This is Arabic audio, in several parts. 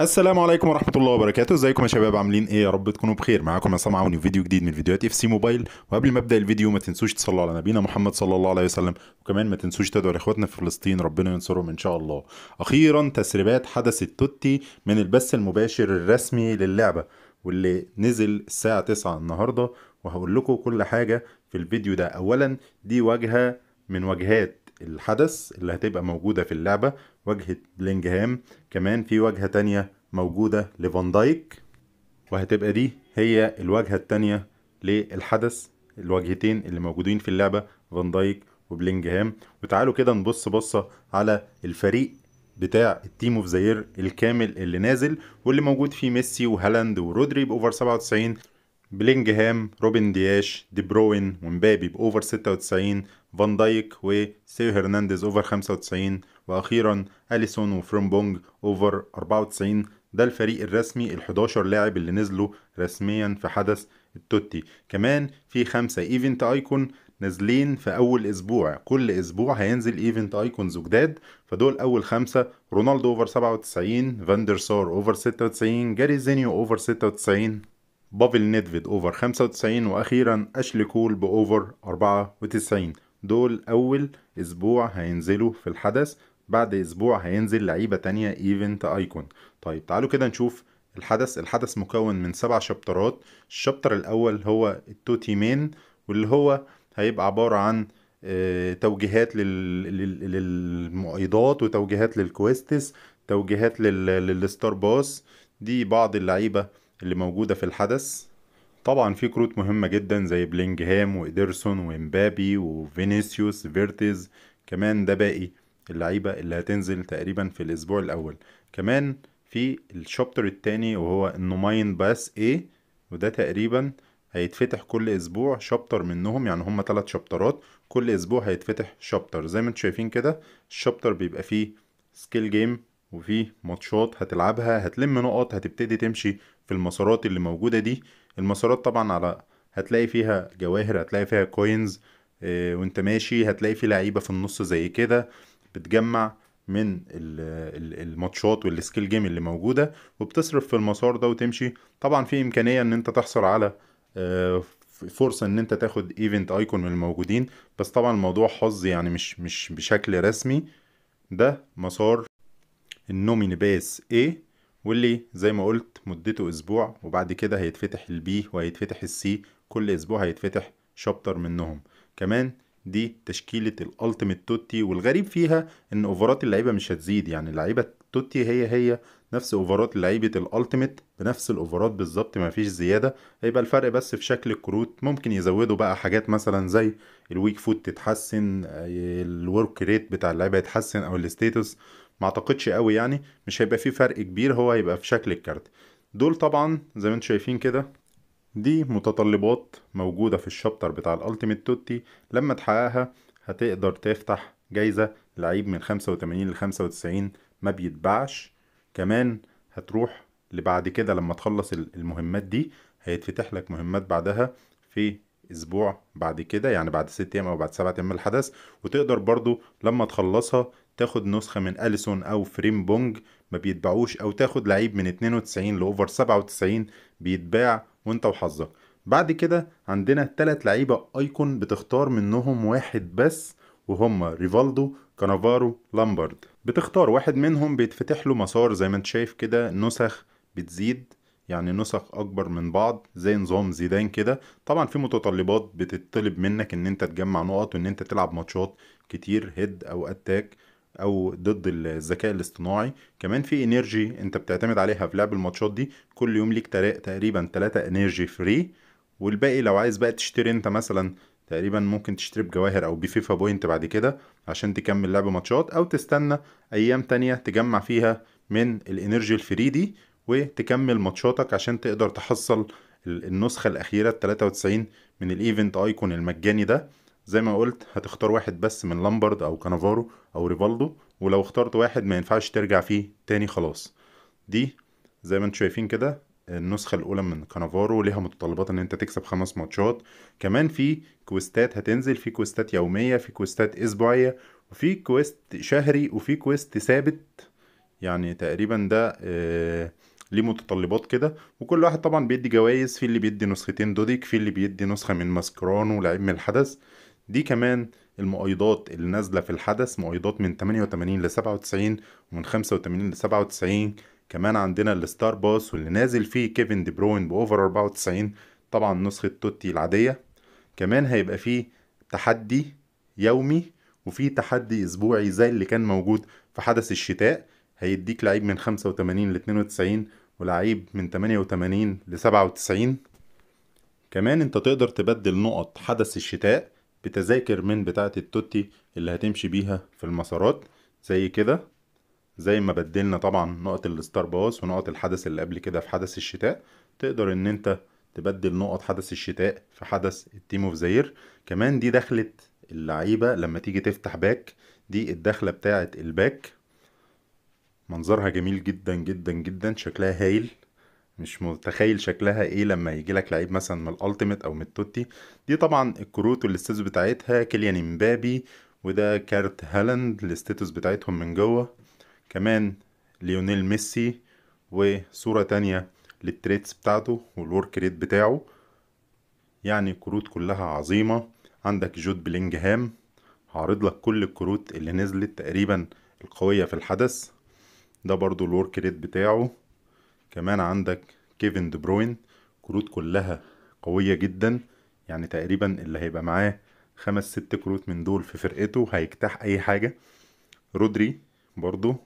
السلام عليكم ورحمة الله وبركاته ازيكم يا شباب عاملين ايه يا رب تكونوا بخير معاكم عصام عوني فيديو جديد من فيديوهات اف سي موبايل وقبل ما ابدا الفيديو ما تنسوش تصلوا على نبينا محمد صلى الله عليه وسلم وكمان ما تنسوش تدعوا لاخواتنا في فلسطين ربنا ينصرهم ان شاء الله اخيرا تسريبات حدث التوتي من البث المباشر الرسمي للعبة واللي نزل الساعة 9 النهاردة وهقول لكم كل حاجة في الفيديو ده اولا دي واجهة من واجهات الحدث اللي هتبقى موجودة في اللعبة واجهة بلينجهام كمان في واجهة تانية موجودة لفان دايك وهتبقى دي هي الواجهة التانية للحدث الواجهتين اللي موجودين في اللعبة فان دايك وبلينجهام وتعالوا كده نبص بصة على الفريق بتاع التيم اوف زير الكامل اللي نازل واللي موجود فيه ميسي وهالاند ورودري باوفر 97 بلينجهام روبن دياش دي بروين ومبابي بأوفر 96 فان دايك وسيو هرنانديز أوفر 95 وأخيرا أليسون وفرومبونج أوفر 94 ده الفريق الرسمي ال 11 لاعب اللي نزلوا رسميا في حدث التوتي كمان في خمسة ايفنت ايكون نازلين في اول اسبوع كل اسبوع هينزل ايفنت ايكونز جداد فدول اول خمسة رونالدو اوفر 97 فاندر سار اوفر 96 جاري زينيو اوفر 96 بافل نيدفيد أوفر 95 وأخيرا أشلي كول بأوفر 94 دول أول أسبوع هينزلوا في الحدث بعد أسبوع هينزل لعيبة تانية إيفنت أيكون طيب تعالوا كده نشوف الحدث الحدث مكون من سبع شابترات الشابتر الأول هو التوتي مين واللي هو هيبقى عبارة عن آه، توجيهات للمؤيدات وتوجيهات للكويستس توجيهات للستار باس دي بعض اللعيبه اللي موجودة في الحدث طبعا في كروت مهمة جدا زي بلينجهام وإيدرسون وإمبابي وفينيسيوس فيرتز كمان ده باقي اللعيبة اللي هتنزل تقريبا في الأسبوع الأول كمان في الشابتر التاني وهو النوماين باس ايه وده تقريبا هيتفتح كل اسبوع شابتر منهم يعني هما ثلاث شابترات كل اسبوع هيتفتح شابتر زي ما انتم شايفين كده الشابتر بيبقى فيه سكيل جيم وفي ماتشات هتلعبها هتلم نقط هتبتدي تمشي في المسارات اللي موجودة دي المسارات طبعا على هتلاقي فيها جواهر هتلاقي فيها كوينز آه، وانت ماشي هتلاقي في لعيبة في النص زي كده بتجمع من الماتشات والسكيل جيم اللي موجودة وبتصرف في المسار ده وتمشي طبعا في امكانية ان انت تحصل على آه، فرصة ان انت تاخد ايفنت ايكون من الموجودين بس طبعا الموضوع حظ يعني مش مش بشكل رسمي ده مسار النومين بيس A واللي زي ما قلت مدته اسبوع وبعد كده هيتفتح البي وهيتفتح السي كل اسبوع هيتفتح شابتر منهم كمان دي تشكيلة الالتيميت توتي والغريب فيها ان اوفرات اللعيبة مش هتزيد يعني اللعيبة توتي هي هي نفس اوفرات لعيبة الالتيميت بنفس الاوفرات بالظبط مفيش زيادة هيبقى الفرق بس في شكل الكروت ممكن يزودوا بقى حاجات مثلا زي الويك فوت تتحسن الورك ريت بتاع اللعيبة يتحسن او الستيتوس ما اعتقدش قوي يعني مش هيبقى فيه فرق كبير هو هيبقى في شكل الكارت دول طبعا زي ما انتم شايفين كده دي متطلبات موجودة في الشابتر بتاع الالتيميت توتي لما تحققها هتقدر تفتح جايزة لعيب من 85 ل 95 ما بيتباعش كمان هتروح لبعد كده لما تخلص المهمات دي هيتفتح لك مهمات بعدها في اسبوع بعد كده يعني بعد ست ايام او بعد سبعة ايام الحدث وتقدر برضو لما تخلصها تاخد نسخه من اليسون او فريم بونج ما بيتباعوش او تاخد لعيب من 92 لاوفر 97 بيتباع وانت وحظك بعد كده عندنا ثلاث لعيبه ايكون بتختار منهم واحد بس وهم ريفالدو كانافارو لامبارد بتختار واحد منهم بيتفتح له مسار زي ما انت شايف كده نسخ بتزيد يعني نسخ اكبر من بعض زي نظام زيدان كده طبعا في متطلبات بتطلب منك ان انت تجمع نقط وان انت تلعب ماتشات كتير هيد او اتاك او ضد الذكاء الاصطناعي كمان في انرجي انت بتعتمد عليها في لعب الماتشات دي كل يوم ليك تقريبا 3 انرجي فري والباقي لو عايز بقى تشتري انت مثلا تقريبا ممكن تشتري بجواهر او بفيفا بوينت بعد كده عشان تكمل لعب ماتشات او تستنى ايام تانية تجمع فيها من الانرجي الفري دي وتكمل ماتشاتك عشان تقدر تحصل النسخة الأخيرة ال 93 من الإيفنت أيكون المجاني ده زي ما قلت هتختار واحد بس من لامبرد أو كانافارو او ريفالدو ولو اخترت واحد ما ينفعش ترجع فيه تاني خلاص دي زي ما انتم شايفين كده النسخة الأولى من كانافارو ليها متطلبات إن أنت تكسب خمس ماتشات، كمان في كويستات هتنزل في كويستات يومية، في كويستات أسبوعية، وفي كويست شهري، وفي كويست ثابت، يعني تقريبا ده آه ليه متطلبات كده وكل واحد طبعا بيدي جوائز في اللي بيدي نسختين دوديك في اللي بيدي نسخه من ماسكرانو لعيب من الحدث دي كمان المؤيدات اللي نازله في الحدث مؤيدات من 88 ل 97 ومن 85 ل 97 كمان عندنا الستار باس واللي نازل فيه كيفن دي بروين باوفر 94 طبعا نسخه توتي العاديه كمان هيبقى فيه تحدي يومي وفي تحدي اسبوعي زي اللي كان موجود في حدث الشتاء هيديك لعيب من 85 ل 92 ولعيب من 88 ل 97 كمان انت تقدر تبدل نقط حدث الشتاء بتذاكر من بتاعة التوتي اللي هتمشي بيها في المسارات زي كده زي ما بدلنا طبعا نقط الستار باص ونقط الحدث اللي قبل كده في حدث الشتاء تقدر ان انت تبدل نقط حدث الشتاء في حدث التيم اوف زير كمان دي دخلة اللعيبة لما تيجي تفتح باك دي الدخلة بتاعة الباك منظرها جميل جدا جدا جدا شكلها هايل مش متخيل شكلها ايه لما يجي لك لعيب مثلا من الالتيميت او من التوتي دي طبعا الكروت والاستاتس بتاعتها كيليان امبابي وده كارت هالاند الاستاتس بتاعتهم من جوه كمان ليونيل ميسي وصورة تانية للتريتس بتاعته والورك ريت بتاعه يعني الكروت كلها عظيمة عندك جود بلينجهام هعرض لك كل الكروت اللي نزلت تقريبا القوية في الحدث ده برضو الورك ريت بتاعه كمان عندك كيفن دي بروين كروت كلها قوية جدا يعني تقريبا اللي هيبقى معاه خمس ست كروت من دول في فرقته هيجتاح اي حاجة رودري برضو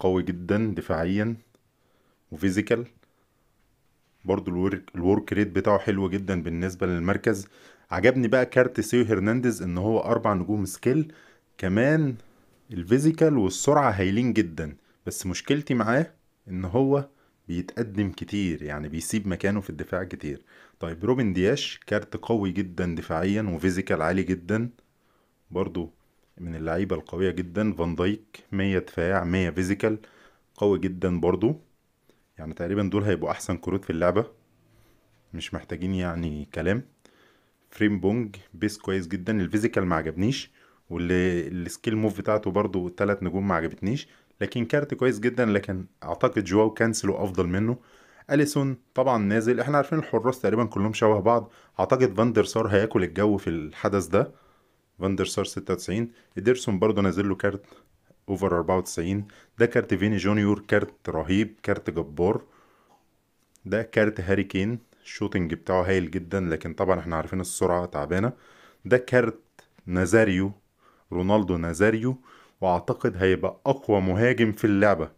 قوي جدا دفاعيا وفيزيكال برضو الورك, الورك ريت بتاعه حلو جدا بالنسبة للمركز عجبني بقى كارت سيو هرنانديز ان هو اربع نجوم سكيل كمان الفيزيكال والسرعة هايلين جدا بس مشكلتي معاه ان هو بيتقدم كتير يعني بيسيب مكانه في الدفاع كتير طيب روبن دياش كارت قوي جدا دفاعيا وفيزيكال عالي جدا برضو من اللعيبة القوية جدا فان دايك مية دفاع مية فيزيكال قوي جدا برضو يعني تقريبا دول هيبقوا أحسن كروت في اللعبة مش محتاجين يعني كلام فريم بونج بيس كويس جدا الفيزيكال ما عجبنيش واللي السكيل موف بتاعته برضو تلات نجوم ما عجبتنيش لكن كارت كويس جدا لكن اعتقد جواو كانسلو افضل منه اليسون طبعا نازل احنا عارفين الحراس تقريبا كلهم شبه بعض اعتقد فاندر سار هياكل الجو في الحدث ده فاندر سار 96 اديرسون برضه نازل له كارت اوفر 94 ده كارت فيني جونيور كارت رهيب كارت جبار ده كارت هاري كين الشوتنج بتاعه هايل جدا لكن طبعا احنا عارفين السرعه تعبانه ده كارت نازاريو رونالدو نازاريو واعتقد هيبقى اقوى مهاجم في اللعبة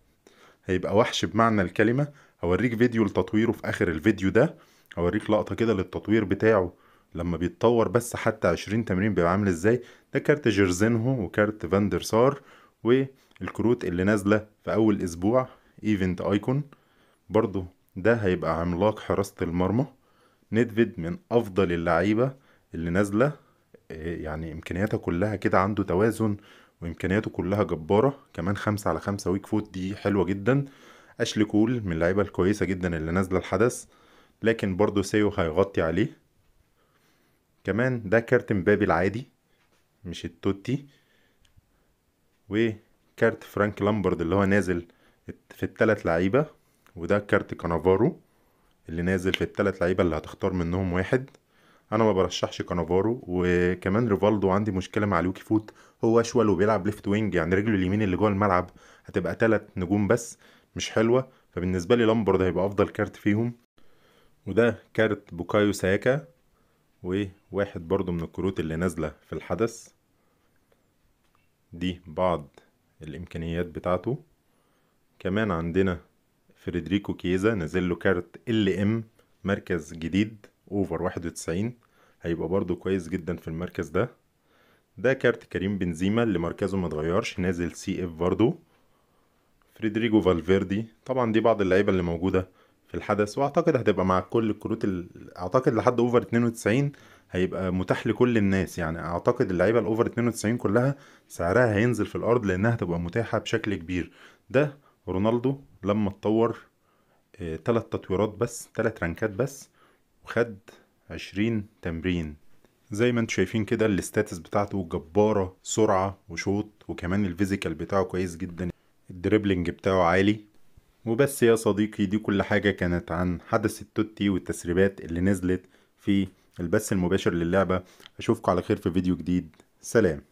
هيبقى وحش بمعنى الكلمة هوريك فيديو لتطويره في اخر الفيديو ده هوريك لقطة كده للتطوير بتاعه لما بيتطور بس حتى عشرين تمرين بيبقى عامل ازاي ده كارت جيرزينهو وكارت فاندر سار والكروت اللي نازلة في اول اسبوع ايفنت ايكون برضو ده هيبقى عملاق حراسة المرمى نيدفيد من افضل اللعيبة اللي نازلة إيه يعني امكانياتها كلها كده عنده توازن وامكانياته كلها جباره كمان خمسة على خمسة ويك فوت دي حلوه جدا اشلي كول من اللعيبه الكويسه جدا اللي نازله الحدث لكن برضه سيو هيغطي عليه كمان ده كارت مبابي العادي مش التوتي وكارت فرانك لامبرد اللي هو نازل في التلات لعيبه وده كارت كانافارو اللي نازل في التلات لعيبه اللي هتختار منهم واحد انا ما برشحش كانافارو وكمان ريفالدو عندي مشكله مع لوكي فوت هو اشول وبيلعب ليفت وينج يعني رجله اليمين اللي جوه الملعب هتبقى تلت نجوم بس مش حلوه فبالنسبه لي لامبرد هيبقى افضل كارت فيهم وده كارت بوكايو ساكا وواحد برضو من الكروت اللي نازله في الحدث دي بعض الامكانيات بتاعته كمان عندنا فريدريكو كيزا نزل له كارت ال ام مركز جديد اوفر واحد وتسعين هيبقى برضو كويس جدا في المركز ده ده كارت كريم بنزيما اللي مركزه متغيرش نازل سي اف برضو فريدريجو فالفيردي طبعا دي بعض اللعيبه اللي موجوده في الحدث واعتقد هتبقى مع كل الكروت ال... اعتقد لحد اوفر 92 هيبقى متاح لكل الناس يعني اعتقد اللعيبه الاوفر 92 كلها سعرها هينزل في الارض لانها هتبقى متاحه بشكل كبير ده رونالدو لما اتطور ثلاث آه، تطويرات بس ثلاث رانكات بس وخد عشرين تمرين زي ما انتم شايفين كده الاستاتس بتاعته جبارة سرعة وشوط وكمان الفيزيكال بتاعه كويس جدا الدريبلينج بتاعه عالي وبس يا صديقي دي كل حاجة كانت عن حدث التوتي والتسريبات اللي نزلت في البث المباشر للعبة أشوفكم على خير في فيديو جديد سلام